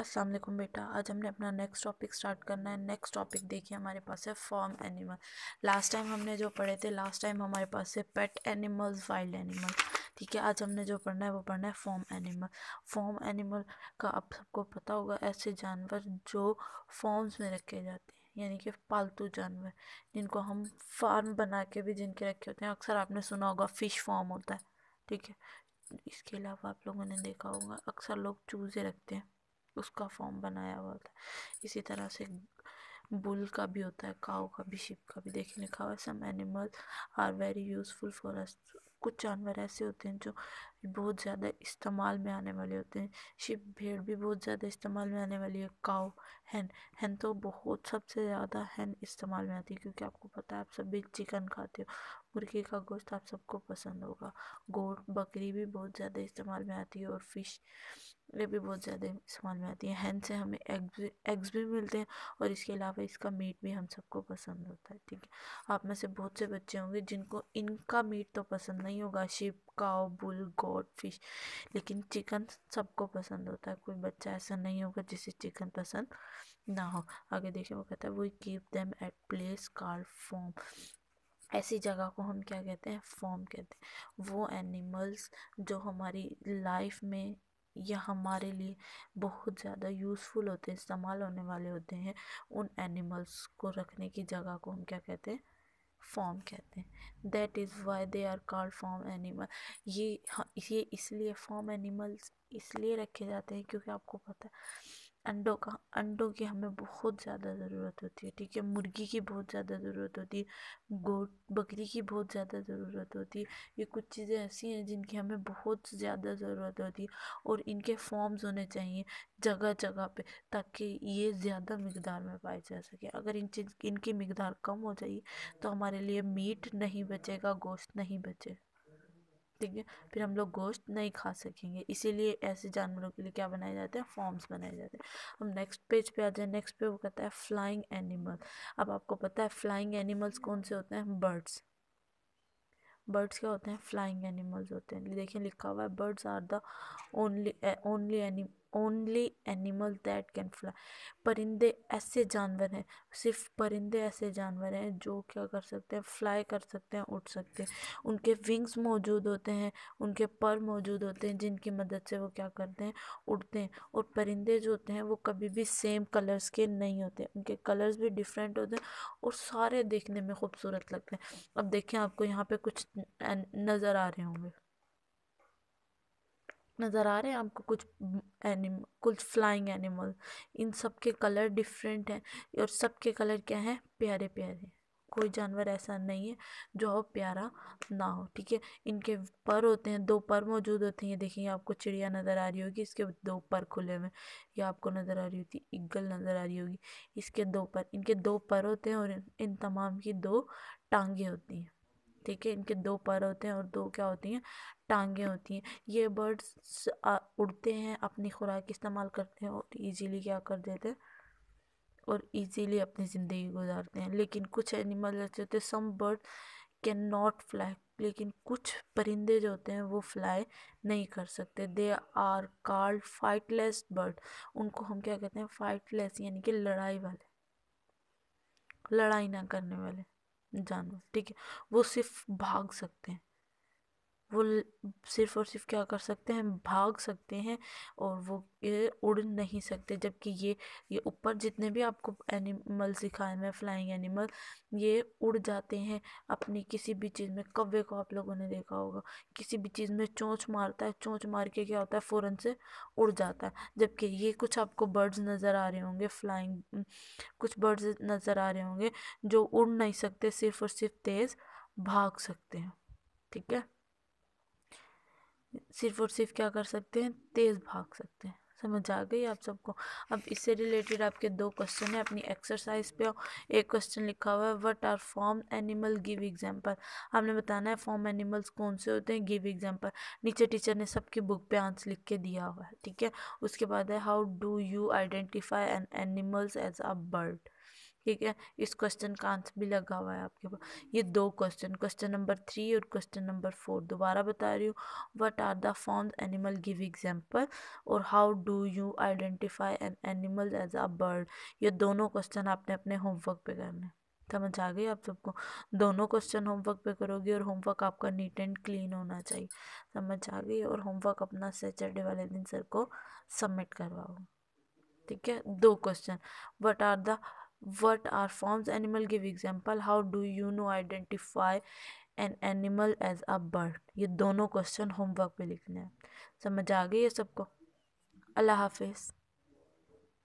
अस्सलाम वालेकुम बेटा आज हमने अपना नेक्स्ट टॉपिक स्टार्ट करना है नेक्स्ट टॉपिक देखिए हमारे पास है फॉर्म एनिमल लास्ट टाइम हमने जो पढ़े थे लास्ट टाइम हमारे पास है पेट एनिमल्स वाइल्ड एनिमल ठीक है आज हमने जो पढ़ना है वो पढ़ना है फॉर्म एनिमल फॉर्म एनिमल का आप सबको पता होगा ऐसे जानवर जो फॉर्म्स में रखे जाते हैं यानी कि पालतू जानवर जिनको हम फार्म बना के भी जिनके रखे होते हैं अक्सर आपने सुना होगा फ़िश फॉर्म होता है ठीक है इसके अलावा आप लोगों ने देखा होगा अक्सर लोग चूज़े रखते हैं उसका फॉर्म बनाया हुआ होता है इसी तरह से बुल का भी होता है काव का भी शिप का भी देखिए लिखा हुआ है some animal are very useful for us कुछ जानवर ऐसे होते हैं जो बहुत ज़्यादा इस्तेमाल में आने वाले होते हैं शिप भेड़ भी बहुत ज़्यादा इस्तेमाल में आने वाली है काव हैन हैन तो बहुत सबसे ज़्यादा हैन इस्तेमाल में आती है क्योंकि आपको पता है आप सब भी चिकन खाते हो मुर्गी का गोश्त आप सबको पसंद होगा गोट बकरी भी बहुत ज़्यादा इस्तेमाल में आती है और फिश ये भी बहुत ज़्यादा इस्तेमाल में आती है हैं से हमें एग्स एग्स भी मिलते हैं और इसके अलावा इसका मीट भी हम सबको पसंद होता है ठीक है आप में से बहुत से बच्चे होंगे जिनको इनका मीट तो पसंद नहीं होगा sheep cow bull goat fish लेकिन चिकन सबको पसंद होता है कोई बच्चा ऐसा नहीं होगा जिसे चिकन पसंद ना हो आगे देखिए वो कहता है we keep them at place called farm ऐसी जगह को हम क्या कहते हैं फॉर्म कहते हैं वो एनिमल्स जो हमारी लाइफ में यह हमारे लिए बहुत ज़्यादा यूज़फुल होते हैं इस्तेमाल होने वाले होते हैं उन एनिमल्स को रखने की जगह को हम क्या कहते हैं फॉर्म कहते हैं that is why they are called farm animal ये हाँ, ये इसलिए फॉर्म एनिमल्स इसलिए रखे जाते हैं क्योंकि आपको पता है अंडों का अंडों की हमें बहुत ज़्यादा ज़रूरत होती है ठीक है मुर्गी की बहुत ज़्यादा ज़रूरत होती है गोट बकरी की बहुत ज़्यादा ज़रूरत होती है ये कुछ चीज़ें ऐसी हैं जिनकी हमें बहुत ज़्यादा ज़रूरत होती है और इनके फॉर्म्स होने चाहिए जगह जगह पे ताकि ये ज़्यादा मकदार में पाए जा सके अगर इन चीज़ इनकी मकदार कम हो जाएगी तो हमारे लिए मीट नहीं बचेगा गोश्त नहीं बचेगा है फिर हम लोग गोश्त नहीं खा सकेंगे इसीलिए ऐसे जानवरों के लिए क्या बनाए जाते हैं फॉर्म्स बनाए जाते हैं हम नेक्स्ट पेज पे आ जाए नेक्स्ट पे वो कहता है फ्लाइंग एनिमल अब आपको पता है फ्लाइंग एनिमल्स कौन से होते हैं बर्ड्स बर्ड्स क्या होते हैं फ्लाइंग एनिमल्स होते हैं देखिए लिखा हुआ है birds are the only only animal only animal that can fly परिंदे ऐसे जानवर हैं सिर्फ परिंदे ऐसे जानवर हैं जो क्या कर सकते हैं फ्लाई कर सकते हैं उड़ सकते हैं उनके विंग्स मौजूद होते हैं उनके पर मौजूद होते हैं जिनकी मदद से वो क्या करते हैं उड़ते हैं और परिंदे जो होते हैं वो कभी भी सेम कलर्स के नहीं होते उनके कलर्स भी डिफरेंट होते हैं और सारे देखने में खूबसूरत लगते हैं अब देखें आपको यहाँ पर कुछ नज़र आ रहे होंगे नज़र आ रहे हैं आपको कुछ एनिम कुछ फ्लाइंग एनिमल इन सब के कलर डिफरेंट हैं और सब के कलर क्या हैं प्यारे प्यारे कोई जानवर ऐसा नहीं है जो हो प्यारा ना हो ठीक है इनके पर होते हैं दो पर मौजूद होते हैं ये देखिए आपको चिड़िया नज़र आ रही होगी इसके दो पर खुले हुए या आपको नज़र आ रही होती इगल नज़र आ रही होगी इसके दो पर इनके दो पर होते हैं और इन तमाम की दो टांगे होती हैं ठीक है इनके दो पर होते हैं और दो क्या होती हैं टांगें होती हैं ये बर्ड्स उड़ते हैं अपनी खुराक इस्तेमाल करते हैं और इजीली क्या कर देते हैं और इजीली अपनी ज़िंदगी गुजारते हैं लेकिन कुछ एनिमल ऐसे होते हैं some bird can not fly लेकिन कुछ परिंदे जो होते हैं वो फ्लाई नहीं कर सकते they are called flightless bird उनको हम क्या कहते हैं फाइटलेस यानी कि लड़ाई वाले लड़ाई ना करने वाले जानवर ठीक है वो सिर्फ भाग सकते हैं वो सिर्फ़ और सिर्फ क्या कर सकते हैं भाग सकते हैं और वो उड़ नहीं सकते जबकि ये ये ऊपर जितने भी आपको एनिमल सिखाए मैं फ्लाइंग एनिमल ये उड़ जाते हैं अपनी किसी भी चीज़ में कव्वे को आप लोगों ने देखा होगा किसी भी चीज़ में चोंच मारता है चोंच मार के क्या होता है फ़ौरन से उड़ जाता है जबकि ये कुछ आपको बर्ड्स नज़र आ रहे होंगे फ्लाइंग कुछ बर्ड्स नज़र आ रहे होंगे जो उड़ नहीं सकते सिर्फ़ और सिर्फ तेज़ भाग सकते हैं ठीक है सिर्फ और सिर्फ क्या कर सकते हैं तेज़ भाग सकते हैं समझ आ गई आप सबको अब इससे रिलेटेड आपके दो क्वेश्चन है अपनी एक्सरसाइज पे एक क्वेश्चन लिखा हुआ है what are farm animal give example आपने बताना है फॉर्म एनिमल्स कौन से होते हैं गिव एग्जांपल नीचे टीचर ने सबकी बुक पे आंसर लिख के दिया हुआ है ठीक है उसके बाद है how do you identify an animals as a bird ठीक है इस क्वेश्चन का आंसर भी लगा हुआ है आपके पास ये दो क्वेश्चन क्वेश्चन नंबर थ्री और क्वेश्चन नंबर फोर दोबारा बता रही हूँ what are the farms animal give example और how do you identify an animal as a bird ये दोनों क्वेश्चन आपने अपने होमवर्क पे करने समझ आ गई आप सबको दोनों क्वेश्चन होमवर्क पे करोगे और होमवर्क आपका नीट एंड क्लीन होना चाहिए समझ आ गई और होमवर्क अपना सैटरडे वाले दिन सर को सबमिट करवाओ ठीक है दो question what are the what are forms animal give example how do you know identify an animal as a bird ये दोनों क्वेश्चन होमवर्क पे लिखने हैं समझ आ गई ये सबको अल्लाह हाफिज़